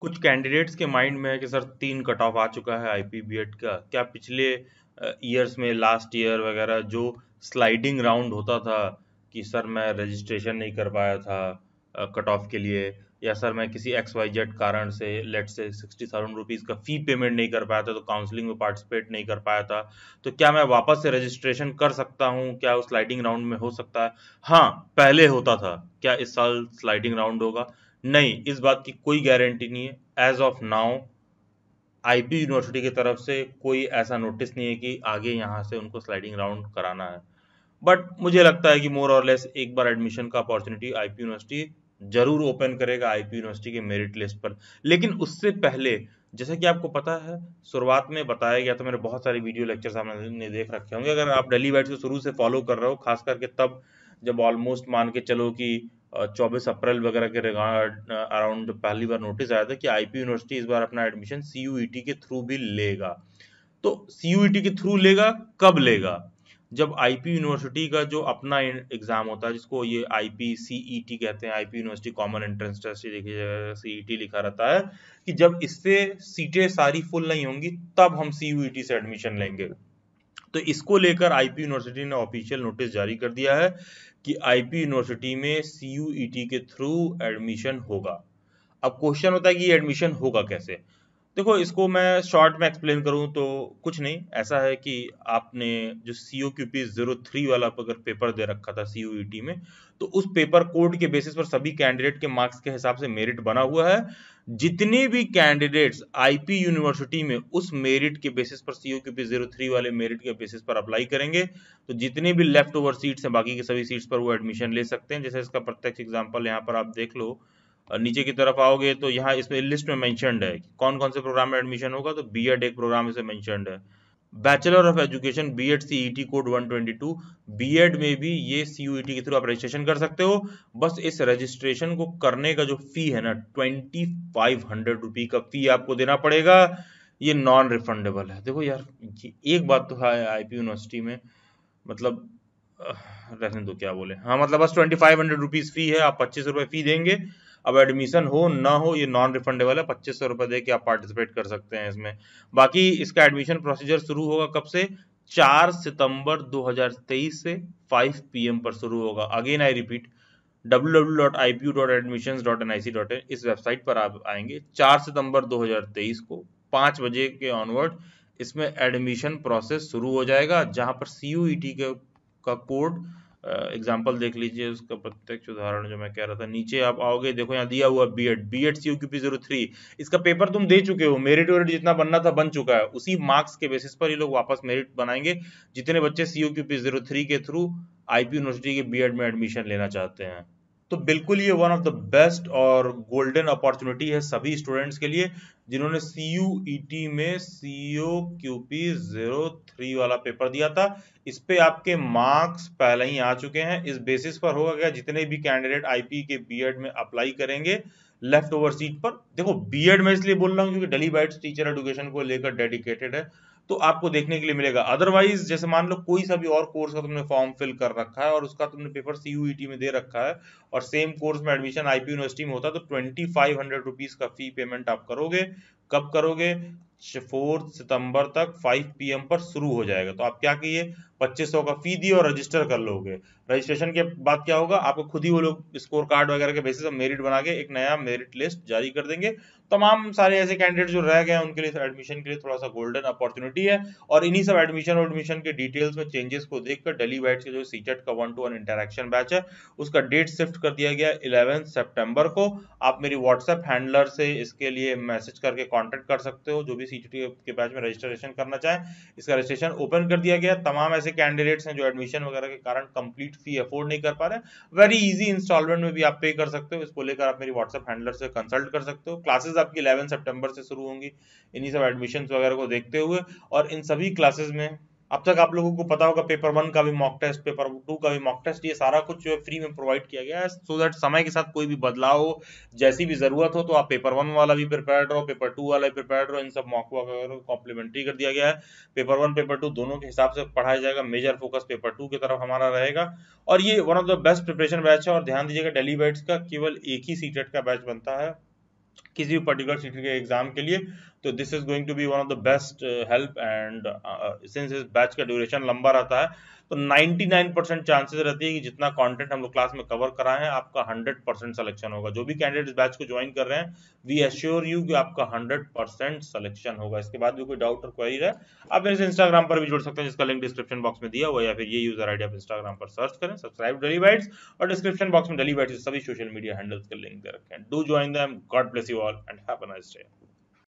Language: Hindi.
कुछ कैंडिडेट्स के माइंड में है कि सर तीन कट ऑफ आ चुका है आई पी बी एड का क्या पिछले ईयर्स में लास्ट ईयर वगैरह जो स्लाइडिंग राउंड होता था कि सर मैं रजिस्ट्रेशन नहीं कर पाया था कट ऑफ के लिए या सर मैं किसी एक्स वाई जेड कारण से लेट से सिक्सटी थाउजेंड रुपीज़ का फ़ी पेमेंट नहीं कर पाया था तो काउंसलिंग में पार्टिसिपेट नहीं कर पाया था तो क्या मैं वापस से रजिस्ट्रेशन कर सकता हूँ क्या उस स्लाइडिंग राउंड में हो सकता है हाँ पहले होता था क्या इस साल स्लाइडिंग राउंड होगा नहीं इस बात की कोई गारंटी नहीं है as of now IP university की तरफ से कोई ऐसा नोटिस नहीं है कि आगे यहाँ से उनको स्लाइडिंग राउंड कराना है बट मुझे लगता है कि मोर और लेस एक बार एडमिशन का अपॉर्चुनिटी आईपी यूनिवर्सिटी जरूर ओपन करेगा आईपी यूनिवर्सिटी के मेरिट लिस्ट पर लेकिन उससे पहले जैसा कि आपको पता है शुरुआत में बताया गया तो मेरे बहुत सारे वीडियो लेक्चर आपने देख रखे होंगे अगर आप डेली वाइट को शुरू से फॉलो कर रहे हो खास करके तब जब ऑलमोस्ट मान के चलो कि चौबीस अप्रैल वगैरह के रिगार्ड अराउंड पहली बार नोटिस आया था कि आईपी यूनिवर्सिटी इस बार अपना एडमिशन सीयूईटी e के थ्रू भी लेगा तो सीयूईटी e के थ्रू लेगा कब लेगा जब आईपी यूनिवर्सिटी का जो अपना एग्जाम होता है जिसको ये आईपी सीईटी e कहते हैं IP university common entrance test CET लिखा रहता है कि जब इससे सीटें सारी फुल नहीं होंगी तब हम सीयूईटी से एडमिशन लेंगे तो इसको लेकर आईपी यूनिवर्सिटी ने ऑफिशियल नोटिस जारी कर दिया है कि आईपी यूनिवर्सिटी में सी e के थ्रू एडमिशन होगा अब क्वेश्चन होता है कि एडमिशन होगा कैसे देखो इसको मैं शॉर्ट में एक्सप्लेन करूं तो कुछ नहीं ऐसा है कि आपने जो C O Q P zero three वाला अगर पेपर दे रखा था सी यू टी में तो उस पेपर कोड के बेसिस पर सभी कैंडिडेट के मार्क्स के हिसाब से मेरिट बना हुआ है जितने भी कैंडिडेट्स आईपी यूनिवर्सिटी में उस मेरिट के बेसिस पर C O Q P zero three वाले मेरिट के बेसिस पर अप्लाई करेंगे तो जितने भी लेफ्ट ओवर सीट्स हैं बाकी के सभी सीट्स पर वो एडमिशन ले सकते हैं जैसे इसका प्रत्यक्ष एग्जाम्पल यहाँ पर आप देख लो नीचे की तरफ आओगे तो यहाँ इसमें लिस्ट में मैंशनड है कौन कौन से प्रोग्राम में एडमिशन होगा तो बी एड e एक प्रोग्राम इसे मैंशनड है bachelor of education B Ed C E T code 122 B Ed में भी ये सी यू ई टी के थ्रू आप रजिस्ट्रेशन कर सकते हो बस इस रजिस्ट्रेशन को करने का जो फी है ना ट्वेंटी फाइव हंड्रेड रुपी का फी आपको देना पड़ेगा ये नॉन रिफंडेबल है देखो यार एक बात तो है आई पी यूनिवर्सिटी में मतलब रहने दो क्या बोले हाँ मतलब बस twenty five hundred rupees fee है आप पच्चीस रुपए फी देंगे अब एडमिशन हो ना हो ये नॉन रिफंडेबल है पच्चीस सौ रुपये दे के आप पार्टिसिपेट कर सकते हैं इसमें बाकी इसका एडमिशन प्रोसीजर शुरू होगा कब से चार सितंबर 2023 से 5 पीएम पर शुरू होगा अगेन आई रिपीट www.ipu.admissions.nic.in इस वेबसाइट पर आप आएंगे 4 सितंबर 2023 को 5 बजे के ऑनवर्ड इसमें एडमिशन प्रोसेस शुरू हो जाएगा जहां पर सी e का कोड एग्जाम्पल देख लीजिए उसका प्रत्यक्ष उदाहरण जो मैं कह रहा था नीचे आप आओगे देखो यहाँ दिया हुआ B Ed B Ed C zero three इसका पेपर तुम दे चुके हो मेरिट वेरिट जितना बनना था बन चुका है उसी मार्क्स के बेसिस पर ये लोग वापस मेरिट बनाएंगे जितने बच्चे सी यू जीरो थ्री के थ्रू आई पी यूनिवर्सिटी के बी एड में एडमिशन लेना चाहते हैं तो बिल्कुल ये वन ऑफ द बेस्ट और गोल्डन अपॉर्चुनिटी है सभी स्टूडेंट्स के लिए जिन्होंने सी यू ई टी में C O Q P zero three वाला पेपर दिया था इस पे आपके मार्क्स पहले ही आ चुके हैं इस बेसिस पर होगा क्या जितने भी कैंडिडेट आईपी के बीएड में अप्लाई करेंगे लेफ्ट ओवर सीट पर देखो बीएड में इसलिए बोल रहा हूँ क्योंकि डेली बाइट्स टीचर एडुकेशन को लेकर डेडिकेटेड है तो आपको देखने के लिए मिलेगा अदरवाइज जैसे मान लो कोई सा भी और कोर्स का तुमने फॉर्म फिल कर रखा है और उसका तुमने पेपर सी e में दे रखा है और सेम कोर्स में एडमिशन आईपी यूनिवर्सिटी में होता है तो ट्वेंटी फाइव हंड्रेड रुपीज का फी पेमेंट आप करोगे कब करोगे फोर्थ सितंबर तक फाइव पीएम पर शुरू हो जाएगा तो आप क्या कहिए पच्चीस सौ का फी दी और रजिस्टर कर लोगे रजिस्ट्रेशन के बाद क्या होगा आपको खुद ही वो लोग स्कोर कार्ड वगैरह के बेसिस मेरिट बना के एक नया मेरिट लिस्ट जारी कर देंगे तमाम सारे ऐसे कैंडिडेट जो रह गए हैं उनके लिए एडमिशन के लिए थोड़ा सा गोल्डन अपॉर्चुनिटी है और इन्हीं सब एडमिशन और एडमिशन के डिटेल्स में चेंजेस को देखकर डेली बैच के जो सीचेट का one to one interaction batch है उसका डेट शिफ्ट कर दिया गया इलेवन सेप्टेम्बर को आप मेरी व्हाट्सएप हैंडलर से इसके लिए मैसेज करके कॉन्टेक्ट कर सकते हो जो भी सीचेट के बैच में रजिस्ट्रेशन करना चाहें इसका रजिस्ट्रेशन ओपन कर दिया गया तमाम ऐसे ऐसे कैंडिडेट्स हैं जो एडमिशन वगैरह के कारण कंप्लीट फी अफोर्ड नहीं कर पा रहे वेरी इजी इंस्टॉलमेंट में भी आप पे कर सकते हो इसको लेकर आप मेरी व्हाट्सएप हैंडलर से कंसल्ट कर सकते हो क्लासेस आपकी इलेवन सेप्टेम्बर से शुरू होंगी इन्हीं सब एडमिशन वगैरह को देखते हुए और इन सभी क्लासेज में अब तक आप लोगों को पता होगा पेपर वन का भी मॉक टेस्ट पेपर टू का भी मॉक टेस्ट ये सारा कुछ जो है फ्री में प्रोवाइड किया गया है सो दैट समय के साथ कोई भी बदलाव हो जैसी भी जरूरत हो तो आप पेपर वन वाला भी प्रिपेयर्ड रहो पेपर टू वाला भी प्रिपेयर रहो इन सब मॉक वगैरह कॉम्प्लीमेंट्री कर दिया गया है पेपर वन पेपर टू दोनों के हिसाब से पढ़ाया जाएगा मेजर फोकस पेपर टू की तरफ हमारा रहेगा और ये one of the best preparation batch है और ध्यान दीजिएगा डेली बैट्स का केवल एक ही सीटेट का बैच बनता है किसी भी पर्टिकुलर सीट के एग्जाम के लिए तो this is going to be one of the best help and since इस बैच का ड्यूरेशन लंबा रहता है तो 99 परसेंट चांसेस रहती है कि जितना कंटेंट हम लोग क्लास में कवर कराए हैं आपका 100 परसेंट सलेक्शन होगा जो भी कैंडिडेट इस बैच को ज्वाइन कर रहे हैं वी एश्योर यू कि आपका 100 परसेंट सलेक्शन होगा इसके बाद भी कोई डाउट और क्वेरी रहे आप मेरे से इंस्टाग्राम पर भी जुड़ सकते हैं जिसका लिंक डिस्क्रिप्शन बॉक्स में दिया हुआ या फिर ये यूजर आईडी आप इंस्टाग्राम पर सर्च करें सब्सक्राइब डेली बाइट और डिस्क्रिप्शन बॉक्स में डेली सभी सोशल मीडिया हैंडल्स के लिंक दे रखें do join them God bless you all and have a nice day